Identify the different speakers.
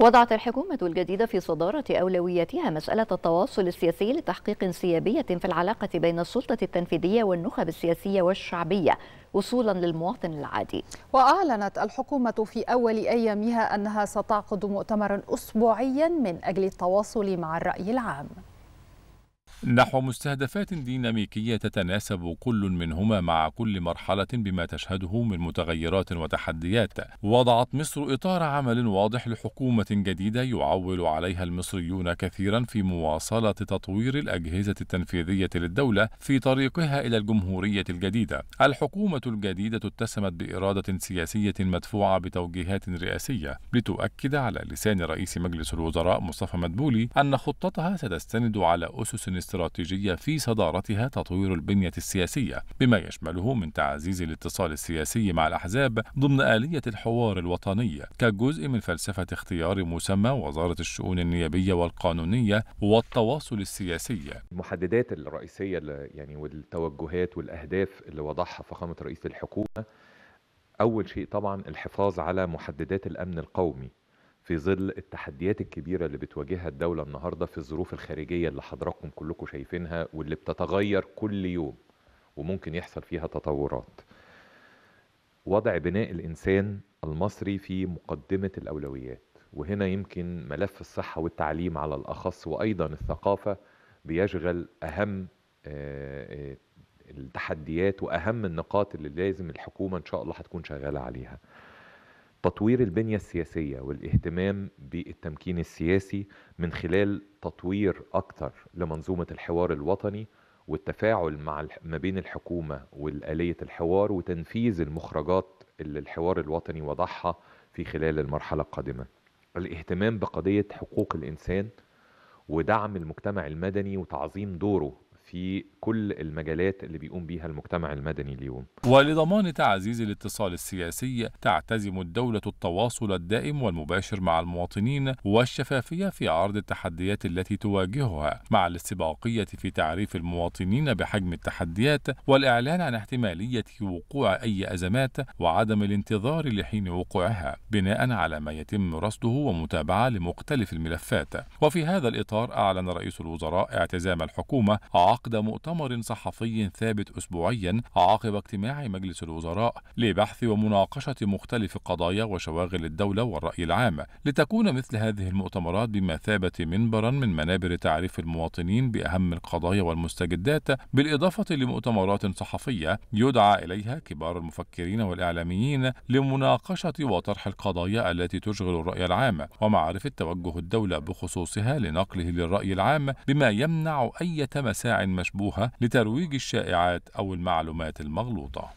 Speaker 1: وضعت الحكومة الجديدة في صدارة أولوياتها مسألة التواصل السياسي لتحقيق انسيابية في العلاقة بين السلطة التنفيذية والنخب السياسية والشعبية وصولا للمواطن العادي وأعلنت الحكومة في أول أيامها أنها ستعقد مؤتمرا أسبوعيا من أجل التواصل مع الرأي العام
Speaker 2: نحو مستهدفات ديناميكية تتناسب كل منهما مع كل مرحلة بما تشهده من متغيرات وتحديات. وضعت مصر إطار عمل واضح لحكومة جديدة يعول عليها المصريون كثيرا في مواصلة تطوير الأجهزة التنفيذية للدولة في طريقها إلى الجمهورية الجديدة. الحكومة الجديدة اتسمت بإرادة سياسية مدفوعة بتوجيهات رئاسية لتؤكد على لسان رئيس مجلس الوزراء مصطفى مدبولي أن خطتها ستستند على أسس استراتيجية في صدارتها تطوير البنية السياسية بما يشمله من تعزيز الاتصال السياسي مع الأحزاب ضمن آلية الحوار الوطني كجزء من فلسفة اختيار مسمى وزارة الشؤون النيابية والقانونية والتواصل السياسي
Speaker 1: المحددات الرئيسية يعني والتوجهات والأهداف اللي وضعها فخامة رئيس الحكومة أول شيء طبعا الحفاظ على محددات الأمن القومي في ظل التحديات الكبيرة اللي بتواجهها الدولة النهاردة في الظروف الخارجية اللي حضراتكم كلكم شايفينها واللي بتتغير كل يوم وممكن يحصل فيها تطورات وضع بناء الإنسان المصري في مقدمة الأولويات وهنا يمكن ملف الصحة والتعليم على الأخص وأيضا الثقافة بيشغل أهم آه، آه، التحديات وأهم النقاط اللي لازم الحكومة إن شاء الله هتكون شغالة عليها تطوير البنية السياسية والاهتمام بالتمكين السياسي من خلال تطوير أكثر لمنظومة الحوار الوطني والتفاعل مع ما بين الحكومة والآلية الحوار وتنفيذ المخرجات اللي الحوار الوطني وضعها في خلال المرحلة القادمة الاهتمام بقضية حقوق الإنسان ودعم المجتمع المدني وتعظيم دوره في كل المجالات اللي بيقوم بيها المجتمع المدني اليوم
Speaker 2: ولضمان تعزيز الاتصال السياسي تعتزم الدولة التواصل الدائم والمباشر مع المواطنين والشفافية في عرض التحديات التي تواجهها مع الاستباقية في تعريف المواطنين بحجم التحديات والإعلان عن احتمالية وقوع أي أزمات وعدم الانتظار لحين وقوعها بناء على ما يتم رصده ومتابعة لمختلف الملفات وفي هذا الإطار أعلن رئيس الوزراء اعتزام الحكومة عقد عقد مؤتمر صحفي ثابت أسبوعيا عقب اجتماع مجلس الوزراء لبحث ومناقشة مختلف قضايا وشواغل الدولة والرأي العام لتكون مثل هذه المؤتمرات بمثابة منبرا من منابر تعريف المواطنين بأهم القضايا والمستجدات بالإضافة لمؤتمرات صحفية يدعى إليها كبار المفكرين والإعلاميين لمناقشة وطرح القضايا التي تشغل الرأي العام ومعرفة توجه الدولة بخصوصها لنقله للرأي العام بما يمنع أي مساع مشبوهة لترويج الشائعات أو المعلومات المغلوطة